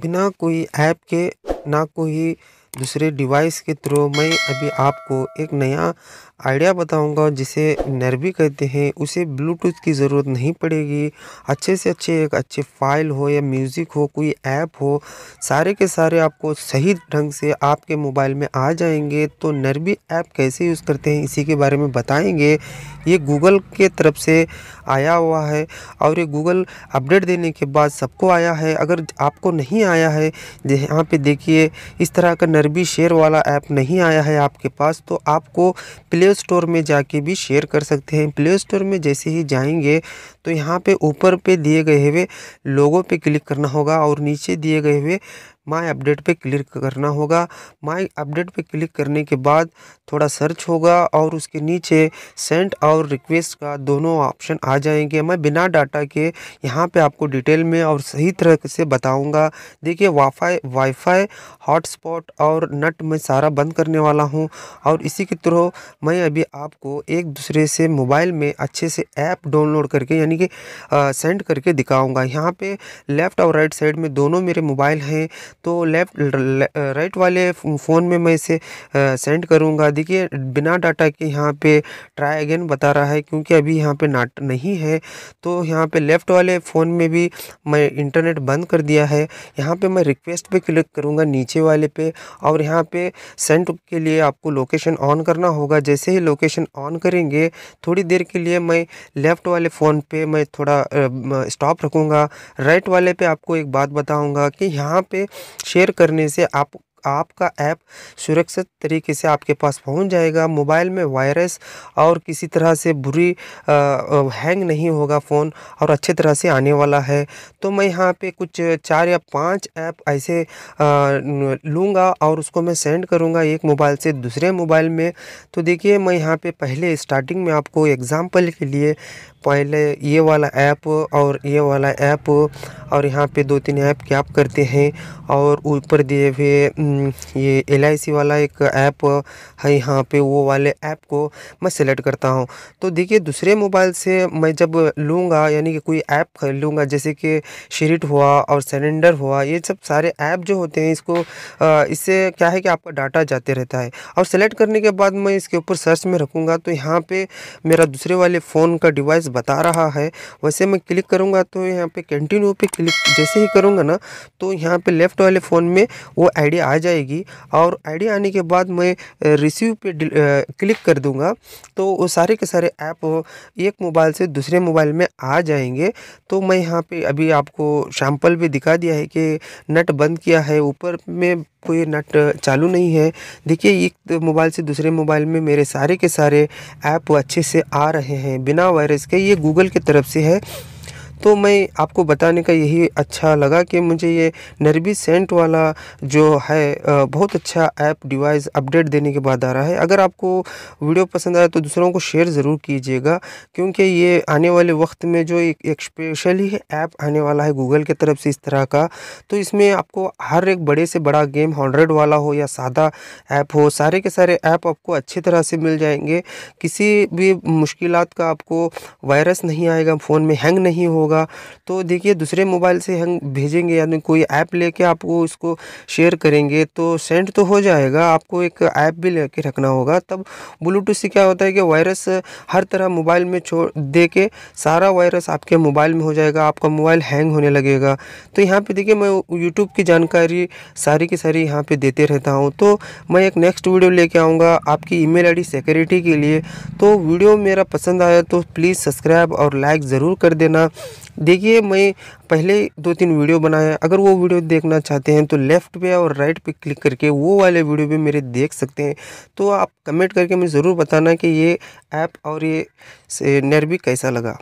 बिना कोई ऐप के ना कोई दूसरे डिवाइस के थ्रू मैं अभी आपको एक नया आइडिया बताऊंगा जिसे नरवी कहते हैं उसे ब्लूटूथ की ज़रूरत नहीं पड़ेगी अच्छे से अच्छे एक अच्छे फाइल हो या म्यूज़िक हो कोई ऐप हो सारे के सारे आपको सही ढंग से आपके मोबाइल में आ जाएंगे तो नरवी ऐप कैसे यूज़ करते हैं इसी के बारे में बताएंगे ये गूगल के तरफ से आया हुआ है और ये गूगल अपडेट देने के बाद सबको आया है अगर आपको नहीं आया है यहाँ पर देखिए इस तरह का अरबी शेयर वाला ऐप नहीं आया है आपके पास तो आपको प्ले स्टोर में जाके भी शेयर कर सकते हैं प्ले स्टोर में जैसे ही जाएंगे तो यहाँ पे ऊपर पे दिए गए हुए लोगों पे क्लिक करना होगा और नीचे दिए गए हुए माई अपडेट पे क्लिक करना होगा माई अपडेट पे क्लिक करने के बाद थोड़ा सर्च होगा और उसके नीचे सेंट और रिक्वेस्ट का दोनों ऑप्शन आ जाएंगे मैं बिना डाटा के यहाँ पे आपको डिटेल में और सही तरह से बताऊँगा देखिए वाईफाई वाईफाई हॉटस्पॉट और नट e मैं सारा बंद करने वाला हूँ और इसी के थ्रू मैं अभी आपको एक दूसरे से मोबाइल में अच्छे से ऐप डाउनलोड करके यानी कि सेंड करके दिखाऊँगा यहाँ पर लेफ़्ट और राइट साइड में दोनों मेरे मोबाइल हैं तो लेफ्ट राइट वाले फ़ोन में मैं इसे सेंड करूँगा देखिए बिना डाटा के यहाँ पे ट्राई अगेन बता रहा है क्योंकि अभी यहाँ पे नाट नहीं है तो यहाँ पे लेफ़्ट वाले फ़ोन में भी मैं इंटरनेट बंद कर दिया है यहाँ पे मैं रिक्वेस्ट पे क्लिक करूँगा नीचे वाले पे और यहाँ पे सेंड के लिए आपको लोकेशन ऑन करना होगा जैसे ही लोकेशन ऑन करेंगे थोड़ी देर के लिए मैं लेफ़्ट वाले फ़ोन पर मैं थोड़ा स्टॉप रखूँगा राइट वाले पर आपको एक बात बताऊँगा कि यहाँ पर शेयर करने से आप आपका ऐप सुरक्षित तरीके से आपके पास पहुंच जाएगा मोबाइल में वायरस और किसी तरह से बुरी आ, हैंग नहीं होगा फ़ोन और अच्छे तरह से आने वाला है तो मैं यहाँ पे कुछ चार या पांच ऐप ऐसे लूँगा और उसको मैं सेंड करूँगा एक मोबाइल से दूसरे मोबाइल में तो देखिए मैं यहाँ पे पहले स्टार्टिंग में आपको एग्ज़ाम्पल के लिए पहले ये वाला ऐप और ये वाला ऐप और यहाँ पे दो तीन ऐप क्या करते हैं और ऊपर दिए हुए ये एल वाला एक ऐप है यहाँ पे वो वाले ऐप को मैं सेलेक्ट करता हूँ तो देखिए दूसरे मोबाइल से मैं जब लूँगा यानी कि कोई ऐप खरीद लूँगा जैसे कि शरीट हुआ और सिलेंडर हुआ ये सब सारे ऐप जो होते हैं इसको इससे क्या है कि आपका डाटा जाते रहता है और सेलेक्ट करने के बाद मैं इसके ऊपर सर्च में रखूँगा तो यहाँ पर मेरा दूसरे वाले फ़ोन का डिवाइस बता रहा है वैसे मैं क्लिक करूँगा तो यहाँ पे कंटिन्यू पे क्लिक जैसे ही करूँगा ना तो यहाँ पे लेफ़्ट वाले फ़ोन में वो आईडी आ जाएगी और आईडी आने के बाद मैं रिसीव पे क्लिक कर दूँगा तो वो सारे के सारे ऐप एक मोबाइल से दूसरे मोबाइल में आ जाएंगे तो मैं यहाँ पर अभी आपको शैम्पल भी दिखा दिया है कि नट बंद किया है ऊपर में कोई नट चालू नहीं है देखिए एक मोबाइल से दूसरे मोबाइल में मेरे सारे के सारे ऐप अच्छे से आ रहे हैं बिना वायरस के सकते हैं ये गूगल की तरफ से है तो मैं आपको बताने का यही अच्छा लगा कि मुझे ये नरबी सेंट वाला जो है बहुत अच्छा ऐप डिवाइस अपडेट देने के बाद आ रहा है अगर आपको वीडियो पसंद आया तो दूसरों को शेयर ज़रूर कीजिएगा क्योंकि ये आने वाले वक्त में जो एक, एक स्पेशली ऐप आने वाला है गूगल की तरफ से इस तरह का तो इसमें आपको हर एक बड़े से बड़ा गेम हंड्रेड वाला हो या सादा ऐप हो सारे के सारे ऐप आपको अच्छी तरह से मिल जाएंगे किसी भी मुश्किल का आपको वायरस नहीं आएगा फ़ोन में हैंग नहीं होगा होगा तो देखिए दूसरे मोबाइल से हम भेजेंगे यानी कोई ऐप लेके आपको इसको शेयर करेंगे तो सेंड तो हो जाएगा आपको एक ऐप भी लेके रखना होगा तब ब्लूटूथ से क्या होता है कि वायरस हर तरह मोबाइल में छोड़ दे के सारा वायरस आपके मोबाइल में हो जाएगा आपका मोबाइल हैंग होने लगेगा तो यहाँ पर देखिए मैं यूट्यूब की जानकारी सारी की सारी यहाँ पर देते रहता हूँ तो मैं एक नेक्स्ट वीडियो लेके आऊँगा आपकी ई मेल सिक्योरिटी के लिए तो वीडियो मेरा पसंद आया तो प्लीज़ सब्सक्राइब और लाइक ज़रूर कर देना देखिए मैं पहले दो तीन वीडियो बनाए अगर वो वीडियो देखना चाहते हैं तो लेफ़्ट पे और राइट पे क्लिक करके वो वाले वीडियो भी मेरे देख सकते हैं तो आप कमेंट करके मुझे ज़रूर बताना कि ये ऐप और ये नैरबी कैसा लगा